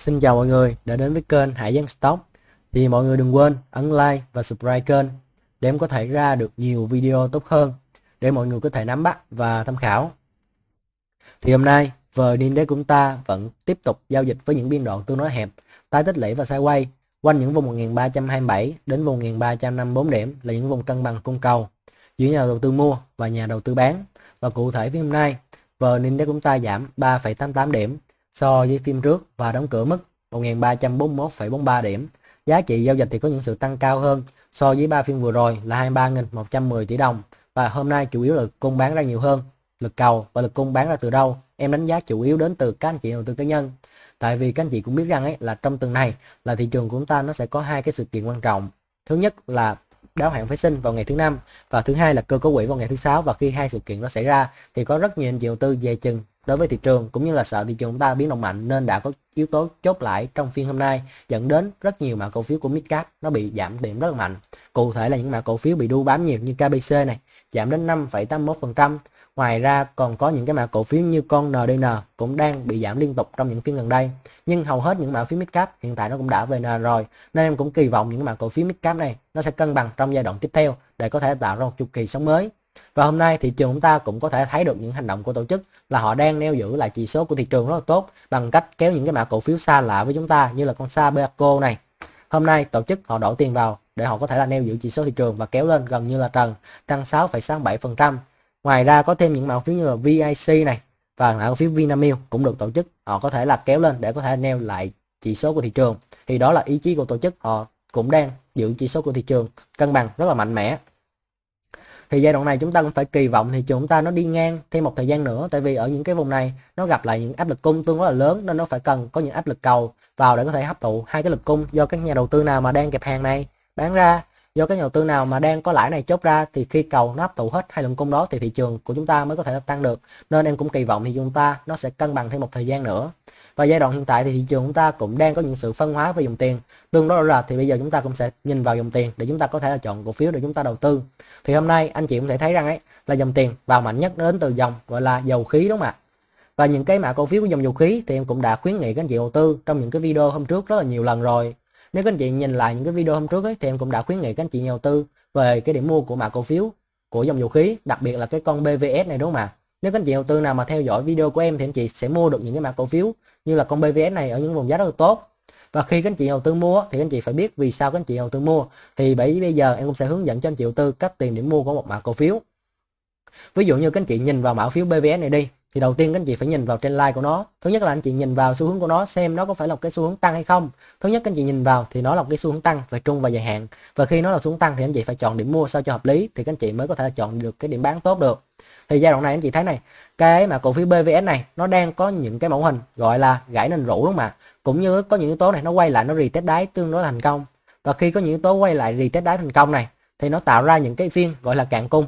Xin chào mọi người đã đến với kênh Hải Giang Stock thì mọi người đừng quên ấn like và subscribe kênh để em có thể ra được nhiều video tốt hơn để mọi người có thể nắm bắt và tham khảo. Thì hôm nay VN Index của chúng ta vẫn tiếp tục giao dịch với những biên độ tương đối hẹp, tái tích lũy và quay quanh những vùng 1327 đến vùng 1354 điểm là những vùng cân bằng cung cầu giữa nhà đầu tư mua và nhà đầu tư bán. Và cụ thể với hôm nay, VN Index của chúng ta giảm 3,88 điểm so với phiên trước và đóng cửa mức 1.341,43 điểm. Giá trị giao dịch thì có những sự tăng cao hơn so với 3 phiên vừa rồi là 23.110 tỷ đồng và hôm nay chủ yếu là cung bán ra nhiều hơn lực cầu và lực cung bán ra từ đâu em đánh giá chủ yếu đến từ các anh chị đầu tư cá nhân tại vì các anh chị cũng biết rằng ấy là trong tuần này là thị trường của chúng ta nó sẽ có hai cái sự kiện quan trọng thứ nhất là đáo hạn phái sinh vào ngày thứ năm và thứ hai là cơ cấu quỹ vào ngày thứ sáu và khi hai sự kiện nó xảy ra thì có rất nhiều anh chị đầu tư về chừng đối với thị trường cũng như là sợ thị trường chúng ta biến động mạnh nên đã có yếu tố chốt lại trong phiên hôm nay dẫn đến rất nhiều mã cổ phiếu của Midcap nó bị giảm điểm rất là mạnh. Cụ thể là những mã cổ phiếu bị đu bám nhiều như KBC này giảm đến 5,81%. Ngoài ra còn có những cái mã cổ phiếu như con NDN cũng đang bị giảm liên tục trong những phiên gần đây. Nhưng hầu hết những mã phiếu midcap hiện tại nó cũng đã về nền rồi nên em cũng kỳ vọng những mã cổ phiếu midcap này nó sẽ cân bằng trong giai đoạn tiếp theo để có thể tạo ra một chu kỳ sống mới. Và hôm nay thị trường chúng ta cũng có thể thấy được những hành động của tổ chức là họ đang neo giữ lại chỉ số của thị trường rất là tốt bằng cách kéo những cái mã cổ phiếu xa lạ với chúng ta như là con sa Beaco này. Hôm nay tổ chức họ đổ tiền vào để họ có thể là neo giữ chỉ số thị trường và kéo lên gần như là trần tăng 6,67%. Ngoài ra có thêm những mã cổ phiếu như là VIC này và mã cổ phiếu Vinamilk cũng được tổ chức họ có thể là kéo lên để có thể neo lại chỉ số của thị trường. Thì đó là ý chí của tổ chức họ cũng đang giữ chỉ số của thị trường cân bằng rất là mạnh mẽ thì giai đoạn này chúng ta cũng phải kỳ vọng thì chúng ta nó đi ngang thêm một thời gian nữa tại vì ở những cái vùng này nó gặp lại những áp lực cung tương đối là lớn nên nó phải cần có những áp lực cầu vào để có thể hấp thụ hai cái lực cung do các nhà đầu tư nào mà đang kẹp hàng này bán ra do các nhà đầu tư nào mà đang có lãi này chốt ra thì khi cầu nó hấp thụ hết hai lượng cung đó thì thị trường của chúng ta mới có thể tăng được nên em cũng kỳ vọng thì chúng ta nó sẽ cân bằng thêm một thời gian nữa và giai đoạn hiện tại thì thị trường chúng ta cũng đang có những sự phân hóa về dòng tiền tương đối là thì bây giờ chúng ta cũng sẽ nhìn vào dòng tiền để chúng ta có thể là chọn cổ phiếu để chúng ta đầu tư thì hôm nay anh chị cũng thể thấy rằng ấy là dòng tiền vào mạnh nhất đến từ dòng gọi là dầu khí đúng không ạ và những cái mã cổ phiếu của dòng dầu khí thì em cũng đã khuyến nghị các anh chị đầu tư trong những cái video hôm trước rất là nhiều lần rồi nếu các anh chị nhìn lại những cái video hôm trước ấy, thì em cũng đã khuyến nghị các anh chị nhà đầu tư về cái điểm mua của mã cổ phiếu của dòng dầu khí đặc biệt là cái con BVS này đúng không ạ nếu các anh chị đầu tư nào mà theo dõi video của em thì anh chị sẽ mua được những cái mã cổ phiếu như là con BVS này ở những vùng giá rất là tốt và khi các anh chị đầu tư mua thì các anh chị phải biết vì sao các anh chị đầu tư mua thì bởi bây giờ em cũng sẽ hướng dẫn cho anh chị đầu tư cách tìm điểm mua của một mã cổ phiếu ví dụ như các anh chị nhìn vào mã phiếu BVS này đi thì đầu tiên các anh chị phải nhìn vào trên line của nó thứ nhất là anh chị nhìn vào xu hướng của nó xem nó có phải là một cái xu hướng tăng hay không thứ nhất các anh chị nhìn vào thì nó là một cái xu hướng tăng về trung và dài hạn và khi nó là xu hướng tăng thì anh chị phải chọn điểm mua sao cho hợp lý thì các anh chị mới có thể chọn được cái điểm bán tốt được thì giai đoạn này anh chị thấy này cái mà cổ phiếu BVS này nó đang có những cái mẫu hình gọi là gãy nền rũ đúng không ạ cũng như có những yếu tố này nó quay lại nó retest đáy tương đối thành công và khi có những yếu tố quay lại retest đáy thành công này thì nó tạo ra những cái phiên gọi là cạn cung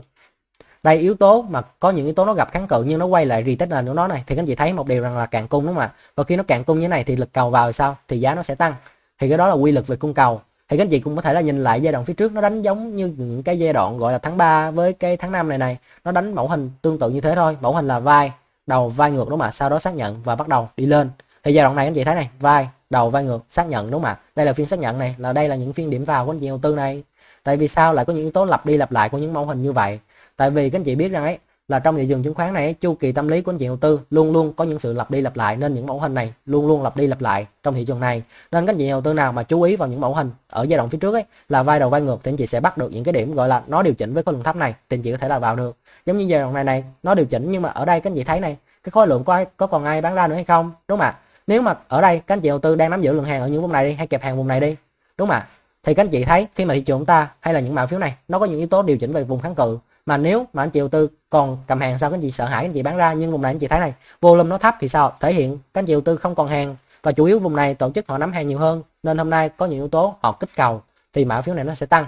đây yếu tố mà có những yếu tố nó gặp kháng cự nhưng nó quay lại retest nền của nó này thì các anh chị thấy một điều rằng là càng cung đúng không ạ và khi nó càng cung như thế này thì lực cầu vào thì sao thì giá nó sẽ tăng thì cái đó là quy luật về cung cầu thì các anh chị cũng có thể là nhìn lại giai đoạn phía trước nó đánh giống như những cái giai đoạn gọi là tháng 3 với cái tháng 5 này này nó đánh mẫu hình tương tự như thế thôi mẫu hình là vai đầu vai ngược đúng không ạ sau đó xác nhận và bắt đầu đi lên thì giai đoạn này anh chị thấy này vai đầu vai ngược xác nhận đúng không ạ đây là phiên xác nhận này là đây là những phiên điểm vào của anh chị đầu tư này tại vì sao lại có những yếu tố lặp đi lặp lại của những mẫu hình như vậy tại vì các anh chị biết rằng ấy là trong thị trường chứng khoán này chu kỳ tâm lý của anh chị đầu tư luôn luôn có những sự lặp đi lặp lại nên những mẫu hình này luôn luôn lặp đi lặp lại trong thị trường này nên các anh chị đầu tư nào mà chú ý vào những mẫu hình ở giai đoạn phía trước ấy là vai đầu vai ngược thì anh chị sẽ bắt được những cái điểm gọi là nó điều chỉnh với khối lượng thấp này thì anh chị có thể là vào được giống như giai đoạn này này nó điều chỉnh nhưng mà ở đây các anh chị thấy này cái khối lượng có có còn ai bán ra nữa hay không đúng không ạ nếu mà ở đây các anh chị đầu tư đang nắm giữ lượng hàng ở những vùng này đi hay kẹp hàng vùng này đi đúng không ạ thì các anh chị thấy khi mà thị trường chúng ta hay là những mã phiếu này nó có những yếu tố điều chỉnh về vùng kháng cự mà nếu mà anh chị đầu tư còn cầm hàng sao các anh chị sợ hãi anh chị bán ra nhưng vùng này anh chị thấy này volume nó thấp thì sao thể hiện các anh chị đầu tư không còn hàng và chủ yếu vùng này tổ chức họ nắm hàng nhiều hơn nên hôm nay có nhiều yếu tố họ kích cầu thì mã phiếu này nó sẽ tăng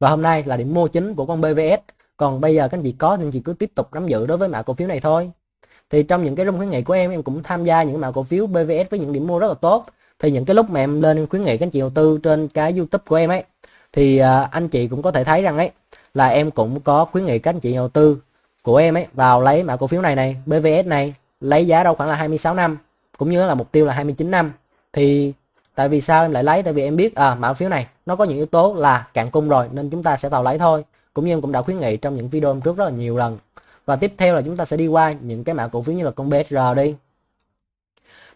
và hôm nay là điểm mua chính của con BVS còn bây giờ các anh chị có thì anh chị cứ tiếp tục nắm giữ đối với mã cổ phiếu này thôi thì trong những cái room khuyến nghị của em em cũng tham gia những mã cổ phiếu BVS với những điểm mua rất là tốt thì những cái lúc mà em lên khuyến nghị các anh chị đầu tư trên cái YouTube của em ấy thì à, anh chị cũng có thể thấy rằng ấy là em cũng có khuyến nghị các anh chị đầu tư của em ấy vào lấy mã cổ phiếu này này BVS này lấy giá đâu khoảng là 26 năm cũng như là mục tiêu là 29 năm thì tại vì sao em lại lấy tại vì em biết à, mã phiếu này nó có những yếu tố là cạn cung rồi nên chúng ta sẽ vào lấy thôi cũng như em cũng đã khuyến nghị trong những video trước rất là nhiều lần và tiếp theo là chúng ta sẽ đi qua những cái mã cổ phiếu như là con BSR đi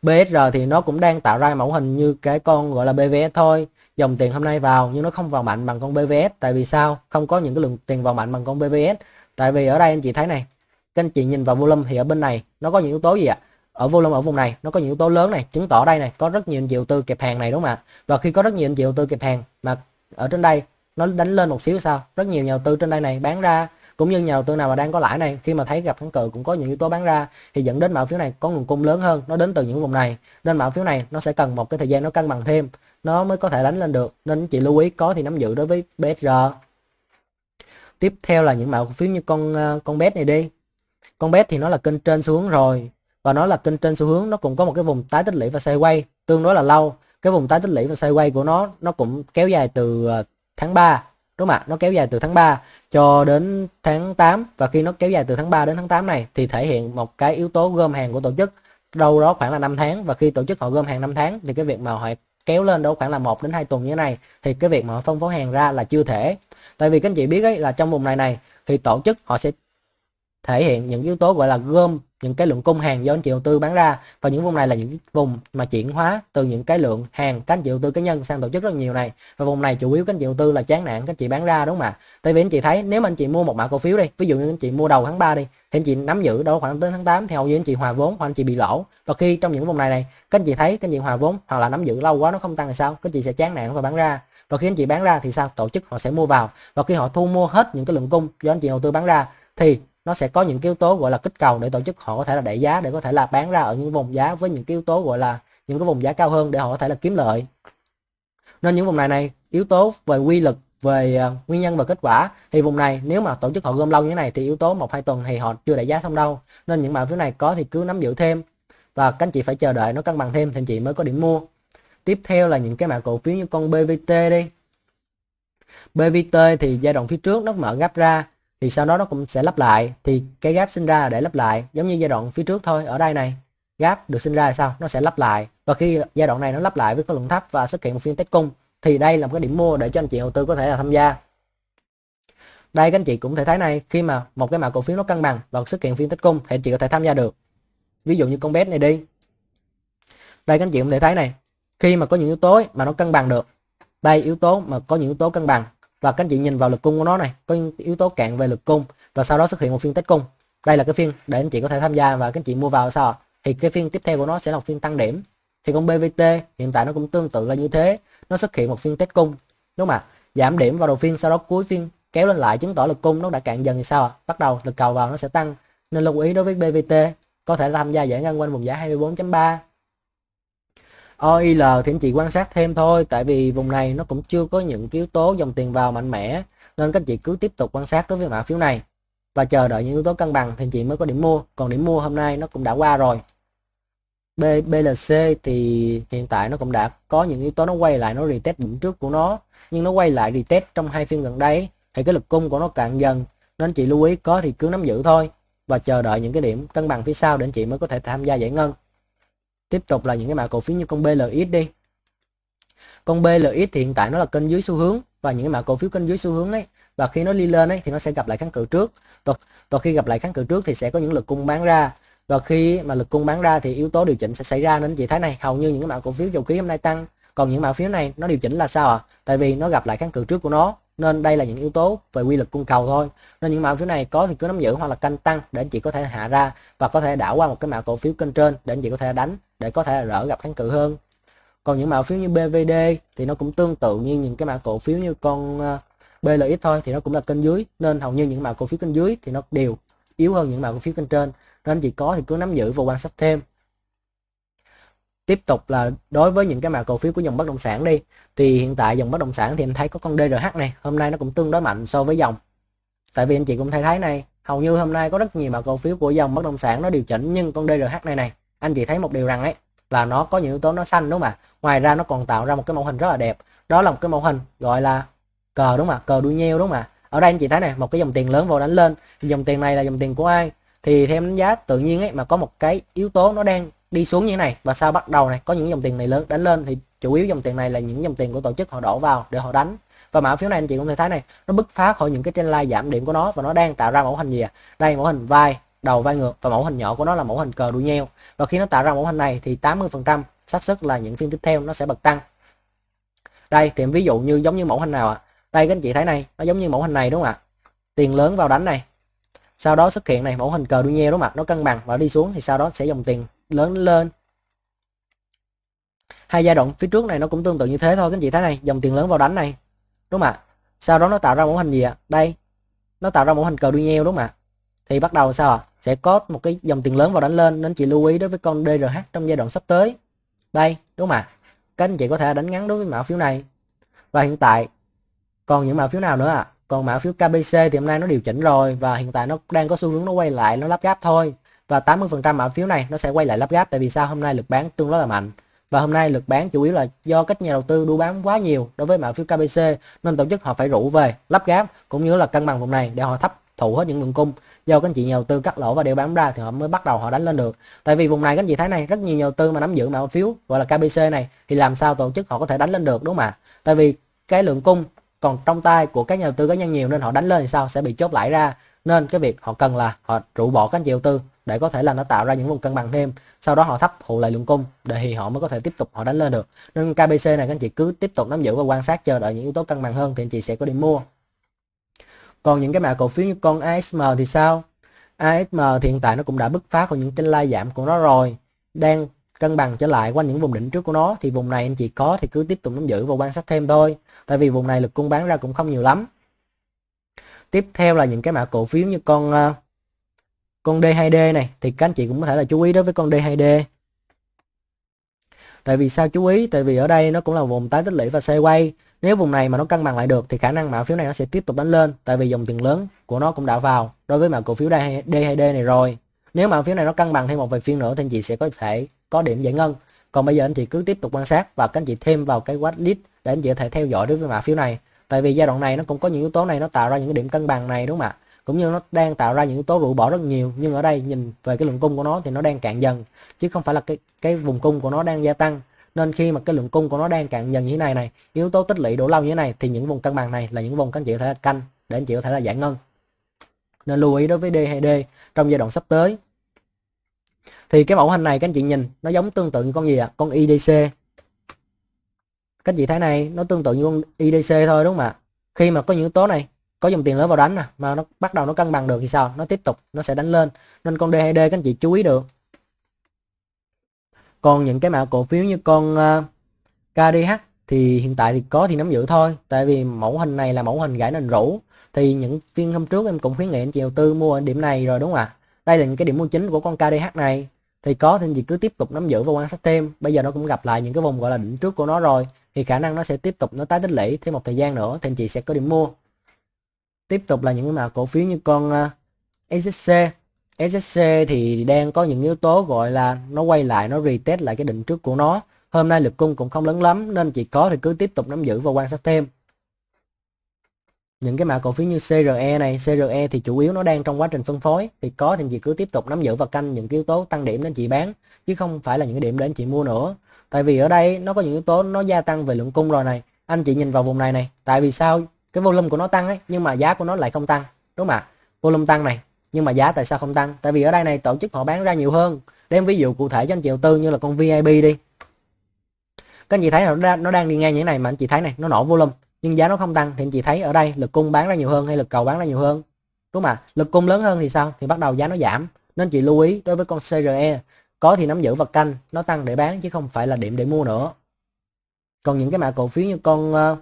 BSR thì nó cũng đang tạo ra mẫu hình như cái con gọi là BVS thôi dòng tiền hôm nay vào nhưng nó không vào mạnh bằng con BVS tại vì sao không có những cái lượng tiền vào mạnh bằng con BVS tại vì ở đây anh chị thấy này các anh chị nhìn vào volume thì ở bên này nó có những yếu tố gì ạ ở volume ở vùng này nó có những yếu tố lớn này chứng tỏ đây này có rất nhiều anh chị đầu tư kẹp hàng này đúng không ạ và khi có rất nhiều anh chị đầu tư kẹp hàng mà ở trên đây nó đánh lên một xíu sao rất nhiều nhà đầu tư trên đây này bán ra cũng như nhà đầu tư nào mà đang có lãi này khi mà thấy gặp kháng cự cũng có những yếu tố bán ra thì dẫn đến mã phiếu này có nguồn cung lớn hơn nó đến từ những vùng này nên mã phiếu này nó sẽ cần một cái thời gian nó cân bằng thêm nó mới có thể đánh lên được nên chị lưu ý có thì nắm giữ đối với BSR tiếp theo là những mã cổ phiếu như con ờ, con BET này đi con BET thì nó là kênh trên xuống rồi và nó là kênh trên xu hướng nó cũng có một cái vùng tái tích lũy và xoay quay tương đối là lâu cái vùng tái tích lũy và xoay quay của nó nó cũng kéo dài từ ờ, tháng 3 đúng không ạ nó kéo dài từ tháng 3 cho đến tháng 8 và khi nó kéo dài từ tháng 3 đến tháng 8 này thì thể hiện một cái yếu tố gom hàng của tổ chức đâu đó khoảng là 5 tháng và khi tổ chức họ gom hàng 5 tháng thì cái việc mà họ kéo lên đâu khoảng là 1 đến 2 tuần như thế này thì cái việc mà họ phân phối hàng ra là chưa thể tại vì các anh chị biết ấy là trong vùng này này thì tổ chức họ sẽ thể hiện những yếu tố gọi là gom những cái lượng cung hàng do anh chị đầu tư bán ra và những vùng này là những vùng mà chuyển hóa từ những cái lượng hàng các anh chị đầu tư cá nhân sang tổ chức rất nhiều này và vùng này chủ yếu các anh chị đầu tư là chán nản các anh chị bán ra đúng không ạ tại vì anh chị thấy nếu mà anh chị mua một mã cổ phiếu đi ví dụ như anh chị mua đầu tháng 3 đi thì anh chị nắm giữ đâu khoảng đến tháng 8 thì hầu như anh chị hòa vốn hoặc anh chị bị lỗ và khi trong những vùng này này các anh chị thấy các anh chị hòa vốn hoặc là nắm giữ lâu quá nó không tăng thì sao các anh chị sẽ chán nản và bán ra và khi anh chị bán ra thì sao tổ chức họ sẽ mua vào và khi họ thu mua hết những cái lượng cung do anh chị đầu tư bán ra thì nó sẽ có những yếu tố gọi là kích cầu để tổ chức họ có thể là đẩy giá để có thể là bán ra ở những vùng giá với những yếu tố gọi là những cái vùng giá cao hơn để họ có thể là kiếm lợi nên những vùng này này yếu tố về quy lực về ờ, nguyên nhân và kết quả thì vùng này nếu mà tổ chức họ gom lâu như thế này thì yếu tố một hai tuần thì họ chưa đẩy giá xong đâu nên những mã phiếu này có thì cứ nắm giữ thêm và các anh chị phải chờ đợi nó cân bằng thêm thì anh chị mới có điểm mua tiếp theo là những cái mã cổ phiếu như con BVT đi BVT thì giai đoạn phía trước nó mở gấp ra thì sau đó nó cũng sẽ lắp lại thì cái gap sinh ra để lắp lại giống như giai đoạn phía trước thôi ở đây này gap được sinh ra là sao nó sẽ lắp lại và khi giai đoạn này nó lắp lại với khối lượng thấp và xuất hiện một phiên tích cung thì đây là một cái điểm mua để cho anh chị đầu tư có thể là tham gia đây các anh chị cũng thể thấy này khi mà một cái mã cổ phiếu nó cân bằng và xuất hiện phiên tích cung thì anh chị có thể tham gia được ví dụ như con bé này đi đây các anh chị cũng thể thấy này khi mà có những yếu tố mà nó cân bằng được đây yếu tố mà có những yếu tố cân bằng và các anh chị nhìn vào lực cung của nó này có những yếu tố cạn về lực cung và sau đó xuất hiện một phiên tích cung đây là cái phiên để anh chị có thể tham gia và các anh chị mua vào sao thì cái phiên tiếp theo của nó sẽ là phiên tăng điểm thì con BVT hiện tại nó cũng tương tự là như thế nó xuất hiện một phiên test cung đúng không ạ giảm điểm vào đầu phiên sau đó cuối phiên kéo lên lại chứng tỏ lực cung nó đã cạn dần thì sao bắt đầu lực cầu vào nó sẽ tăng nên lưu ý đối với BVT có thể tham gia giải ngân quanh vùng giá 24.3 OIL thì anh chị quan sát thêm thôi tại vì vùng này nó cũng chưa có những yếu tố dòng tiền vào mạnh mẽ nên các chị cứ tiếp tục quan sát đối với mã phiếu này và chờ đợi những yếu tố cân bằng thì anh chị mới có điểm mua còn điểm mua hôm nay nó cũng đã qua rồi B, BLC thì hiện tại nó cũng đã có những yếu tố nó quay lại nó retest đỉnh trước của nó nhưng nó quay lại retest trong hai phiên gần đây thì cái lực cung của nó cạn dần nên chị lưu ý có thì cứ nắm giữ thôi và chờ đợi những cái điểm cân bằng phía sau để anh chị mới có thể tham gia giải ngân tiếp tục là những cái mã cổ phiếu như con BLX đi con BLX thì hiện tại nó là kênh dưới xu hướng và những cái mã cổ phiếu kênh dưới xu hướng ấy và khi nó đi lên ấy thì nó sẽ gặp lại kháng cự trước và, và khi gặp lại kháng cự trước thì sẽ có những lực cung bán ra và khi mà lực cung bán ra thì yếu tố điều chỉnh sẽ xảy ra nên chị thấy này hầu như những cái mã cổ phiếu dầu khí hôm nay tăng còn những mã phiếu này nó điều chỉnh là sao ạ à? tại vì nó gặp lại kháng cự trước của nó nên đây là những yếu tố về quy luật cung cầu thôi nên những mã cổ phiếu này có thì cứ nắm giữ hoặc là canh tăng để anh chị có thể hạ ra và có thể đảo qua một cái mã cổ phiếu kênh trên để anh chị có thể đánh để có thể rỡ gặp kháng cự hơn còn những mã cổ phiếu như BVD thì nó cũng tương tự như những cái mã cổ phiếu như con ờ, BLX thôi thì nó cũng là kênh dưới nên hầu như những mã cổ phiếu kênh dưới thì nó đều yếu hơn những mã cổ phiếu kênh trên nên anh chị có thì cứ nắm giữ và quan sát thêm tiếp tục là đối với những cái mã cổ phiếu của dòng bất động sản đi thì hiện tại dòng bất động sản thì em thấy có con DRH này hôm nay nó cũng tương đối mạnh so với dòng tại vì anh chị cũng thấy thấy này hầu như hôm nay có rất nhiều mã cổ phiếu của dòng bất động sản nó điều chỉnh nhưng con DRH này này anh chị thấy một điều rằng ấy là nó có những yếu tố nó xanh đúng không ạ ngoài ra nó còn tạo ra một cái mẫu hình rất là đẹp đó là một cái mẫu hình gọi là cờ đúng không ạ cờ đuôi nheo đúng không ạ ở đây anh chị thấy này một cái dòng tiền lớn vào đánh lên dòng tiền này là dòng tiền của ai thì theo đánh giá tự nhiên ấy mà có một cái yếu tố nó đang đi xuống như thế này và sau bắt đầu này có những dòng tiền này lớn đánh lên thì chủ yếu dòng tiền này là những dòng tiền của tổ chức họ đổ vào để họ đánh và mã phiếu này anh chị cũng thể thấy này nó bứt phá khỏi những cái trên line giảm điểm của nó và nó đang tạo ra mẫu hình gì à? đây mẫu hình vai đầu vai ngược và mẫu hình nhỏ của nó là mẫu hình cờ đuôi nheo và khi nó tạo ra mẫu hình này thì 80 phần trăm xác suất là những phiên tiếp theo nó sẽ bật tăng đây thì ví dụ như giống như mẫu hình nào ạ à? đây các anh chị thấy này nó giống như mẫu hình này đúng không ạ tiền lớn vào đánh này sau đó xuất hiện này mẫu hình cờ đuôi nheo đúng không ạ nó cân bằng và đi xuống thì sau đó sẽ dòng tiền lớn lên hai giai đoạn phía trước này nó cũng tương tự như thế thôi các chị thấy này dòng tiền lớn vào đánh này đúng không ạ sau đó nó tạo ra mẫu hình gì ạ đây nó tạo ra mẫu hình cờ đuôi nheo đúng không ạ thì bắt đầu sao ạ sẽ có một cái dòng tiền lớn vào đánh lên nên chị lưu ý đối với con DRH trong giai đoạn sắp tới đây đúng không ạ các anh chị có thể đánh ngắn đối với mã phiếu này và hiện tại còn những mã phiếu nào nữa ạ còn mã phiếu KBC thì hôm nay nó điều chỉnh rồi và hiện tại nó đang có xu hướng nó quay lại nó lắp ráp thôi và 80% mã phiếu này nó sẽ quay lại lắp ráp tại vì sao hôm nay lực bán tương đối là mạnh và hôm nay lực bán chủ yếu là do các nhà đầu tư đu bán quá nhiều đối với mã phiếu KBC nên tổ chức họ phải rủ về lắp ráp cũng như là cân bằng vùng này để họ thấp thụ hết những lượng cung do các anh chị nhà đầu tư cắt lỗ và đều bán ra thì họ mới bắt đầu họ đánh lên được tại vì vùng này các anh chị thấy này rất nhiều nhà đầu tư mà nắm giữ mã phiếu gọi là KBC này thì làm sao tổ chức họ có thể đánh lên được đúng không ạ tại vì cái lượng cung còn trong tay của các nhà đầu tư cá nhân nhiều nên họ đánh lên thì sao sẽ bị chốt lại ra nên cái việc họ cần là họ trụ bỏ các anh chị đầu tư để có thể là nó tạo ra những vùng cân bằng thêm sau đó họ thấp hụ lại lượng cung để thì họ mới có thể tiếp tục họ đánh lên được nên KBC này các anh chị cứ tiếp tục nắm giữ và quan sát chờ đợi những yếu tố cân bằng hơn thì anh chị sẽ có điểm mua còn những cái mã cổ phiếu như con ASM thì sao ASM thì hiện tại nó cũng đã bứt phá của những cái lai giảm của nó rồi đang cân bằng trở lại quanh những vùng đỉnh trước của nó thì vùng này anh chị có thì cứ tiếp tục nắm giữ và quan sát thêm thôi tại vì vùng này lực cung bán ra cũng không nhiều lắm tiếp theo là những cái mã cổ phiếu như con à, con D2D này thì các anh chị cũng có thể là chú ý đối với con D2D tại vì sao chú ý tại vì ở đây nó cũng là vùng tái tích lũy và xoay quay nếu vùng này mà nó cân bằng lại được thì khả năng mã phiếu này nó sẽ tiếp tục đánh lên tại vì dòng tiền lớn của nó cũng đã vào đối với mã cổ phiếu D2D này rồi nếu mã phiếu này nó cân bằng thêm một vài phiên nữa thì anh chị sẽ có thể có điểm giải ngân còn bây giờ anh chị cứ tiếp tục quan sát và các anh chị thêm vào cái watchlist để anh chị có thể theo dõi đối với mã phiếu này tại vì giai đoạn này nó cũng có những yếu tố này nó tạo ra những cái điểm cân bằng này đúng không ạ cũng như nó đang tạo ra những yếu tố rũ bỏ rất nhiều nhưng ở đây nhìn về cái lượng cung của nó thì nó đang cạn dần chứ không phải là cái cái vùng cung của nó đang gia tăng nên khi mà cái lượng cung của nó đang cạn dần như thế này này yếu tố tích lũy đủ lâu như thế này thì những vùng cân bằng này là những vùng các anh chị có thể là canh để anh chị có thể là giải ngân nên lưu ý đối với D hay D trong giai đoạn sắp tới thì cái mẫu hình này các anh chị nhìn nó giống tương tự như con gì ạ à? con IDC các chị thấy này nó tương tự như con IDC thôi đúng không ạ khi mà có những yếu tố này có dòng tiền lớn vào đánh nè mà nó bắt đầu nó cân bằng được thì sao nó tiếp tục nó sẽ đánh lên nên con dhd các anh chị chú ý được còn những cái mã cổ phiếu như con ờ, KDH thì hiện tại thì có thì nắm giữ thôi tại vì mẫu hình này là mẫu hình gãy nền rũ thì những phiên hôm trước em cũng khuyến nghị anh chị đầu tư mua ở điểm này rồi đúng không ạ à? đây là những cái điểm mua chính của con KDH này thì có thì anh chị cứ tiếp tục nắm giữ và quan sát thêm bây giờ nó cũng gặp lại những cái vùng gọi là đỉnh trước của nó rồi thì khả năng nó sẽ tiếp tục nó tái tích lũy thêm một thời gian nữa thì anh chị sẽ có điểm mua tiếp tục là những mã cổ phiếu như con à, SSC SSC thì đang có những yếu tố gọi là nó quay lại nó retest lại cái đỉnh trước của nó hôm nay lực cung cũng không lớn lắm nên chỉ có thì cứ tiếp tục nắm giữ và quan sát thêm những cái mã cổ phiếu như CRE này CRE thì chủ yếu nó đang trong quá trình phân phối thì có thì chị cứ tiếp tục nắm giữ và canh những yếu tố tăng điểm đến chị bán chứ không phải là những điểm đến chị mua nữa tại vì ở đây nó có những yếu tố nó gia tăng về lượng cung rồi này anh chị nhìn vào vùng này này tại vì sao cái volume của nó tăng ấy nhưng mà giá của nó lại không tăng đúng không ạ volume tăng này nhưng mà giá tại sao không tăng tại vì ở đây này tổ chức họ bán ra nhiều hơn đem ví dụ cụ thể cho anh chị đầu tư như là con vip đi các anh chị thấy là nó, nó đang đi ngang như thế này mà anh chị thấy này nó nổ volume nhưng giá nó không tăng thì anh chị thấy ở đây lực cung bán ra nhiều hơn hay lực cầu bán ra nhiều hơn đúng không ạ lực cung lớn hơn thì sao thì bắt đầu giá nó giảm nên chị lưu ý đối với con CRE e, có thì nắm giữ vật canh nó tăng để bán chứ không phải là điểm để mua nữa còn những cái mã cổ phiếu như con ờ,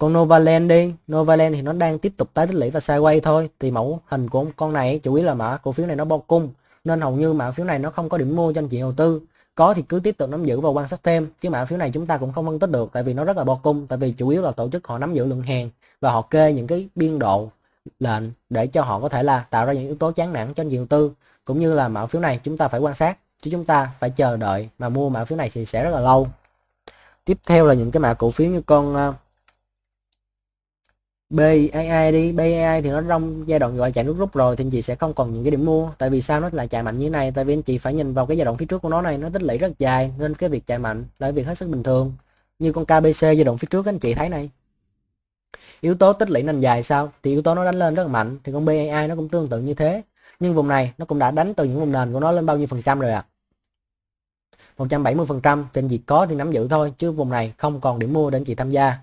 con Novaland đi Novaland thì nó đang tiếp tục tái tích lũy và sideways thôi thì mẫu hình của con này chủ yếu là mã cổ phiếu này nó bo cung nên hầu như mã phiếu này nó không có điểm mua cho anh chị đầu tư có thì cứ tiếp tục nắm giữ và quan sát thêm chứ mã phiếu này chúng ta cũng không phân tích được tại vì nó rất là bo cung tại vì chủ yếu là tổ chức họ nắm giữ lượng hàng và họ kê những cái biên độ lệnh để cho họ có thể là tạo ra những yếu tố chán nản cho anh chị đầu tư cũng như là mã phiếu này chúng ta phải quan sát chứ chúng ta phải chờ đợi mà mua mã phiếu này thì sẽ rất là lâu tiếp theo là những cái mã cổ phiếu như con ờ, BAI đi BAI thì nó trong giai đoạn gọi chạy nước rút rồi thì anh chị sẽ không còn những cái điểm mua tại vì sao nó lại chạy mạnh như thế này tại vì anh chị phải nhìn vào cái giai đoạn phía trước của nó này nó tích lũy rất dài nên cái việc chạy mạnh là việc hết sức bình thường như con KBC giai đoạn phía trước anh chị thấy này yếu tố tích lũy nền dài sao thì yếu tố nó đánh lên rất mạnh thì con BAI nó cũng tương tự như thế nhưng vùng này nó cũng đã đánh từ những vùng nền của nó lên bao nhiêu phần trăm rồi ạ à? 170 phần trăm thì anh chị có thì nắm giữ thôi chứ vùng này không còn điểm mua để anh chị tham gia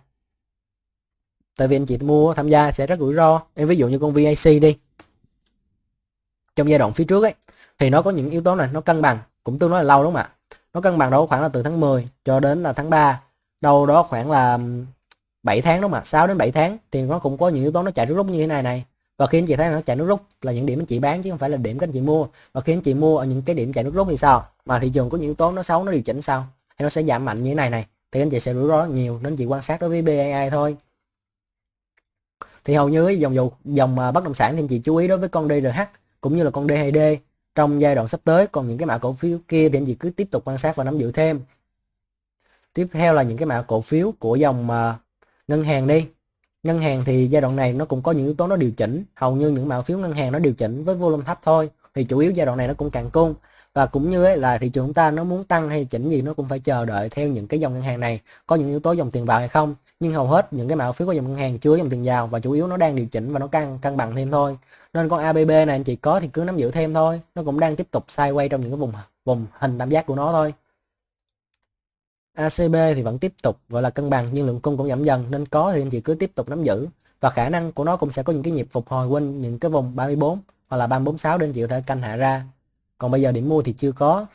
tại vì anh chị mua tham gia sẽ rất rủi ro em ví dụ như con VAC đi trong giai đoạn phía trước ấy thì nó có những yếu tố này nó cân bằng cũng tương đối là lâu đúng không ạ nó cân bằng đâu khoảng là từ tháng 10 cho đến là tháng 3 đâu đó khoảng là 7 tháng đúng không ạ 6 đến 7 tháng thì nó cũng có những yếu tố nó chạy nước rút như thế này này và khi anh chị thấy nó chạy nước rút là những điểm anh chị bán chứ không phải là điểm các anh chị mua và khi anh chị mua ở những cái điểm chạy nước rút thì sao mà thị trường có những yếu tố nó xấu nó điều chỉnh sao thì nó sẽ giảm mạnh như thế này này thì anh chị sẽ rủi ro nhiều nên chị quan sát đối với BAI thôi thì hầu như dòng dầu dòng bất động sản thì anh chị chú ý đối với con DRH cũng như là con DHD trong giai đoạn sắp tới còn những cái mã cổ phiếu kia thì anh chị cứ tiếp tục quan sát và nắm giữ thêm tiếp theo là những cái mã cổ phiếu của dòng ngân hàng đi ngân hàng thì giai đoạn này nó cũng có những yếu tố nó điều chỉnh hầu như những mã phiếu ngân hàng nó điều chỉnh với volume thấp thôi thì chủ yếu giai đoạn này nó cũng càng cung và cũng như ấy là thị trường chúng ta nó muốn tăng hay chỉnh gì nó cũng phải chờ đợi theo những cái dòng ngân hàng này có những yếu tố dòng tiền vào hay không nhưng hầu hết những cái mã phiếu của dòng ngân hàng chứa dòng tiền giàu và chủ yếu nó đang điều chỉnh và nó căng cân bằng thêm thôi nên con ABB này anh chị có thì cứ nắm giữ thêm thôi nó cũng đang tiếp tục quay trong những cái vùng vùng hình tam giác của nó thôi ACB thì vẫn tiếp tục gọi là cân bằng nhưng lượng cung cũng giảm dần nên có thì anh chị cứ tiếp tục nắm giữ và khả năng của nó cũng sẽ có những cái nhịp phục hồi quanh những cái vùng 34 hoặc là 346 để anh chị có thể canh hạ ra còn bây giờ điểm mua thì chưa có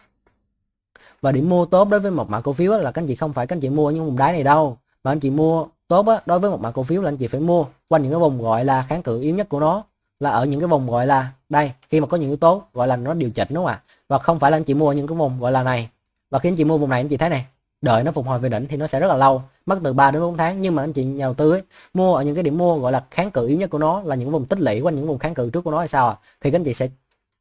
và điểm mua tốt đối với một mã cổ phiếu là các anh chị không phải các anh chị mua những vùng đáy này đâu mà anh chị mua tốt á, đối với một mã cổ phiếu là anh chị phải mua quanh những cái vùng gọi là kháng cự yếu nhất của nó là ở những cái vùng gọi là đây khi mà có những yếu tố gọi là nó điều chỉnh đúng không ạ và không phải là anh chị mua những cái vùng gọi là này và khi anh chị mua vùng này anh chị thấy này đợi nó phục hồi về đỉnh thì nó sẽ rất là lâu mất từ 3 đến 4 tháng nhưng mà anh chị nhà đầu tư ấy, mua ở những cái điểm mua gọi là kháng cự yếu nhất của nó là những vùng tích lũy quanh những vùng kháng cự trước của nó hay sao à? thì các anh chị sẽ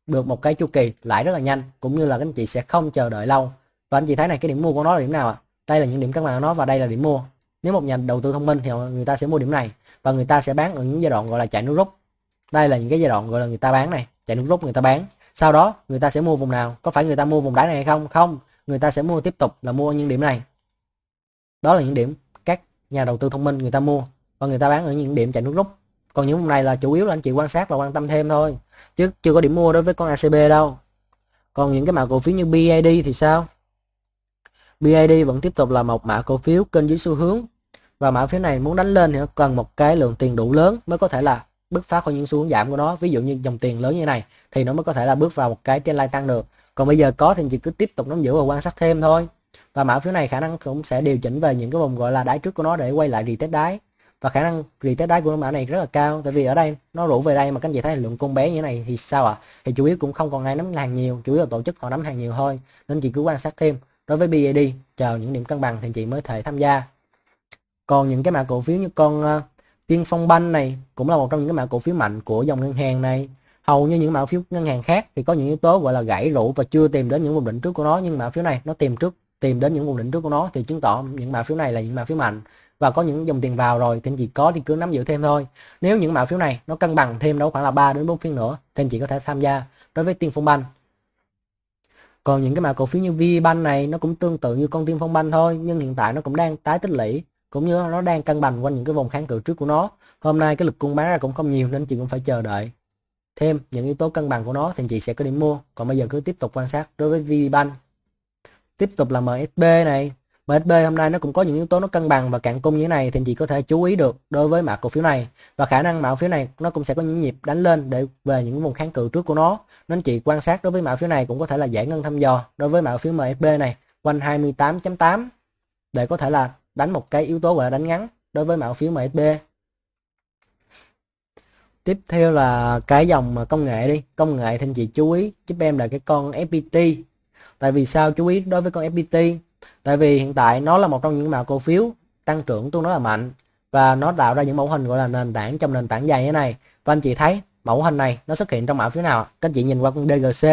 được một cái chu kỳ lãi rất là nhanh cũng như là các anh chị sẽ không chờ đợi lâu và anh chị thấy này cái điểm mua của nó là điểm nào ạ à? đây là những điểm cân bằng của nó và đây là điểm mua nếu một nhà đầu tư thông minh thì người ta sẽ mua điểm này và người ta sẽ bán ở những giai đoạn gọi là chạy nước rút đây là những cái giai đoạn gọi là người ta bán này chạy nước rút người ta bán sau đó người ta sẽ mua vùng nào có phải người ta mua vùng đáy này hay không không người ta sẽ mua tiếp tục là mua những điểm này đó là những điểm các nhà đầu tư thông minh người ta mua và người ta bán ở những điểm chạy nước rút còn những vùng này là chủ yếu là anh chị quan sát và quan tâm thêm thôi chứ chưa có điểm mua đối với con ACB đâu còn những cái mã cổ phiếu như BID thì sao BID vẫn tiếp tục là một mã cổ phiếu kênh dưới xu hướng và mã phiếu này muốn đánh lên thì nó cần một cái lượng tiền đủ lớn mới có thể là bước phá khỏi những xu hướng giảm của nó ví dụ như dòng tiền lớn như này thì nó mới có thể là bước vào một cái trên line tăng được còn bây giờ có thì chỉ cứ tiếp tục nắm giữ và quan sát thêm thôi và mã phiếu này khả năng cũng sẽ điều chỉnh về những cái vùng gọi là đáy trước của nó để quay lại retest đáy và khả năng retest đáy của mã này rất là cao tại vì ở đây nó rủ về đây mà các anh chị thấy lượng con bé như thế này thì sao ạ à? thì chủ yếu cũng không còn ai nắm hàng nhiều chủ yếu là tổ chức họ nắm hàng nhiều thôi nên chị cứ quan sát thêm đối với bid chờ những điểm cân bằng thì chị mới thể tham gia còn những cái mã cổ phiếu như con ờ, tiên phong banh này cũng là một trong những cái mã cổ phiếu mạnh của dòng ngân hàng này hầu như những mã phiếu ngân hàng khác thì có những yếu tố gọi là gãy rũ và chưa tìm đến những vùng đỉnh trước của nó nhưng mã phiếu này nó tìm trước tìm đến những vùng đỉnh trước của nó thì chứng tỏ những mã phiếu này là những mã phiếu mạnh và có những dòng tiền vào rồi thì anh chị có thì cứ nắm giữ thêm thôi nếu những mã phiếu này nó cân bằng thêm đâu khoảng là 3 đến 4 phiên nữa thì anh chị có thể tham gia đối với tiên phong banh còn những cái mã cổ phiếu như vi banh này nó cũng tương tự như con tiên phong banh thôi nhưng hiện tại nó cũng đang tái tích lũy cũng như nó đang cân bằng quanh những cái vùng kháng cự trước của nó hôm nay cái lực cung bán ra cũng không nhiều nên chị cũng phải chờ đợi thêm những yếu tố cân bằng của nó thì chị sẽ có điểm mua còn bây giờ cứ tiếp tục quan sát đối với VBank tiếp tục là MSB này MSB hôm nay nó cũng có những yếu tố nó cân bằng và cạn cung như thế này thì chị có thể chú ý được đối với mã cổ phiếu này và khả năng mã cổ phiếu này nó cũng sẽ có những nhịp đánh lên để về những vùng kháng cự trước của nó nên chị quan sát đối với mã phiếu này cũng có thể là giải ngân thăm dò đối với mã phiếu MSB này quanh 28.8 để có thể là đánh một cái yếu tố gọi là đánh ngắn đối với mã phiếu MXB tiếp theo là cái dòng công nghệ đi công nghệ thì anh chị chú ý giúp em là cái con FPT tại vì sao chú ý đối với con FPT tại vì hiện tại nó là một trong những mã cổ phiếu tăng trưởng tương đối là mạnh và nó tạo ra những mẫu hình gọi là nền tảng trong nền tảng dài như thế này và anh chị thấy mẫu hình này nó xuất hiện trong mã phiếu nào các anh chị nhìn qua con DGC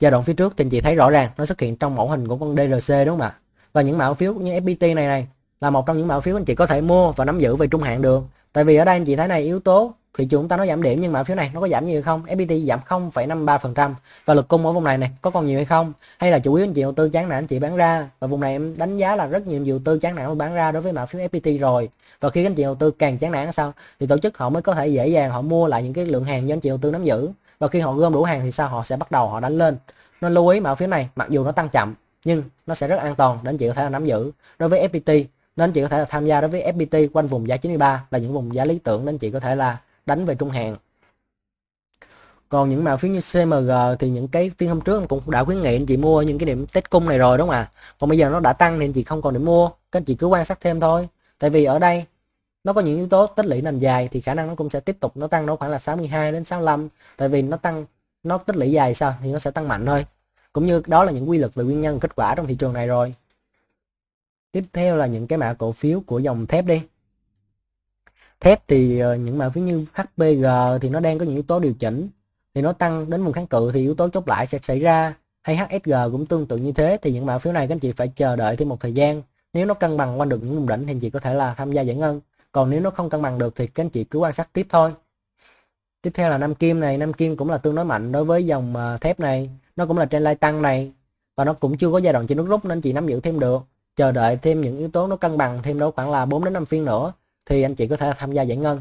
giai đoạn phía trước thì anh chị thấy rõ ràng nó xuất hiện trong mẫu hình của con DRC đúng không ạ và những mã phiếu cũng như FPT này này là một trong những mã phiếu anh chị có thể mua và nắm giữ về trung hạn được tại vì ở đây anh chị thấy này yếu tố thị trường ta nó giảm điểm nhưng mã phiếu này nó có giảm nhiều không FPT giảm 0,53% và lực cung ở vùng này này có còn nhiều hay không hay là chủ yếu anh chị đầu tư chán nản anh chị bán ra và vùng này em đánh giá là rất nhiều đầu tư chán nản bán ra đối với mã phiếu FPT rồi và khi anh chị đầu tư càng chán nản sao thì tổ chức họ mới có thể dễ dàng họ mua lại những cái lượng hàng do anh chị đầu tư nắm giữ và khi họ gom đủ hàng thì sao họ sẽ bắt đầu họ đánh lên nên lưu ý mã phiếu này mặc dù nó tăng chậm nhưng nó sẽ rất an toàn để anh chị có thể nắm giữ đối với FPT nên chị có thể là tham gia đối với FPT quanh vùng giá 93 là những vùng giá lý tưởng nên chị có thể là đánh về trung hạn còn những mã phiếu như CMG thì những cái phiên hôm trước cũng đã khuyến nghị anh chị mua những cái điểm test cung này rồi đúng không ạ còn bây giờ nó đã tăng nên chị không còn để mua các anh chị cứ quan sát thêm thôi tại vì ở đây nó có những yếu tố tích lũy nền dài thì khả năng nó cũng sẽ tiếp tục nó tăng nó khoảng là 62 đến 65 tại vì nó tăng nó tích lũy dài sao thì nó sẽ tăng mạnh thôi cũng như đó là những quy luật về nguyên nhân kết quả trong thị trường này rồi tiếp theo là những cái mã cổ phiếu của dòng thép đi thép thì ờ, những mã phiếu như HPG thì nó đang có những yếu tố điều chỉnh thì nó tăng đến vùng kháng cự thì yếu tố chốt lại sẽ xảy ra hay HSG cũng tương tự như thế thì những mã phiếu này các anh chị phải chờ đợi thêm một thời gian nếu nó cân bằng quanh được những vùng đỉnh thì anh chị có thể là tham gia giải ngân còn nếu nó không cân bằng được thì các anh chị cứ quan sát tiếp thôi tiếp theo là Nam Kim này Nam Kim cũng là tương đối mạnh đối với dòng ờ, thép này nó cũng là trên lai tăng này và nó cũng chưa có giai đoạn chỉnh nước rút nên chị nắm giữ thêm được chờ đợi thêm những yếu tố nó cân bằng thêm đó khoảng là 4 đến 5 phiên nữa thì anh chị có thể tham gia giải ngân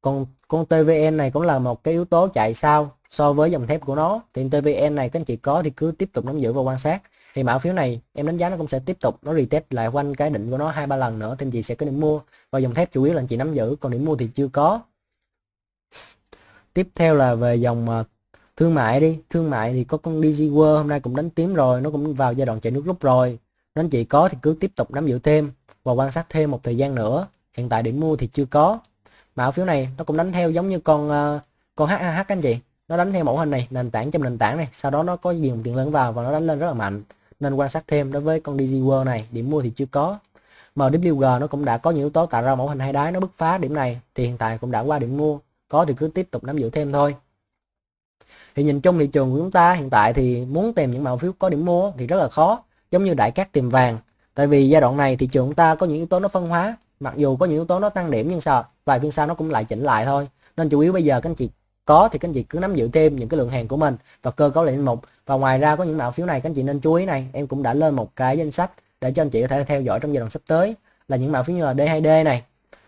còn con TVN này cũng là một cái yếu tố chạy sau so với dòng thép của nó thì TVN này các anh chị có thì cứ tiếp tục nắm giữ và quan sát thì mã phiếu này em đánh giá nó cũng sẽ tiếp tục nó retest lại quanh cái định của nó hai ba lần nữa thì anh chị sẽ có điểm mua và dòng thép chủ yếu là anh chị nắm giữ còn điểm mua thì chưa có tiếp theo là về dòng à, thương mại đi thương mại thì có con DG World hôm nay cũng đánh tím rồi nó cũng vào giai đoạn chạy nước rút rồi nên chị có thì cứ tiếp tục nắm giữ thêm và quan sát thêm một thời gian nữa hiện tại điểm mua thì chưa có mã phiếu này nó cũng đánh theo giống như con ờ, con HAH anh chị nó đánh theo mẫu hình này nền tảng trong nền tảng này sau đó nó có dòng tiền lớn vào và nó đánh lên rất là mạnh nên quan sát thêm đối với con DG World này điểm mua thì chưa có MWG nó cũng đã có những yếu tố tạo ra mẫu hình hai đáy nó bứt phá điểm này thì hiện tại cũng đã qua điểm mua có thì cứ tiếp tục nắm giữ thêm thôi thì nhìn chung thị trường của chúng ta hiện tại thì muốn tìm những mạo phiếu có điểm mua thì rất là khó giống như đại cát tìm vàng tại vì giai đoạn này thị trường chúng ta có những yếu tố nó phân hóa mặc dù có những yếu tố nó tăng điểm nhưng sao vài phiên sau nó cũng lại chỉnh lại thôi nên chủ yếu bây giờ các anh chị có thì các anh chị cứ nắm giữ thêm những cái lượng hàng của mình và cơ cấu lại danh mục và ngoài ra có những mã phiếu này các anh chị nên chú ý này em cũng đã lên một cái danh sách để cho anh chị có thể theo dõi trong giai đoạn sắp tới là những mã phiếu như là D2D này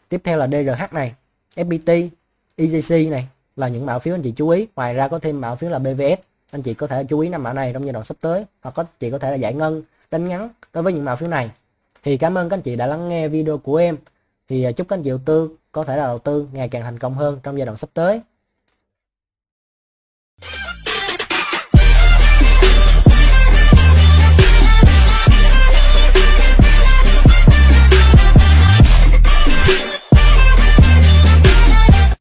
tiếp theo là DRH này FPT EGC này là những mã phiếu anh chị chú ý ngoài ra có thêm mã phiếu là BVS anh chị có thể chú ý năm mã này trong giai đoạn sắp tới hoặc có chị có thể là giải ngân đánh ngắn đối với những mã phiếu này thì cảm ơn các anh chị đã lắng nghe video của em thì à, chúc các anh chị đầu tư có thể là đầu tư ngày càng thành công hơn trong giai đoạn sắp tới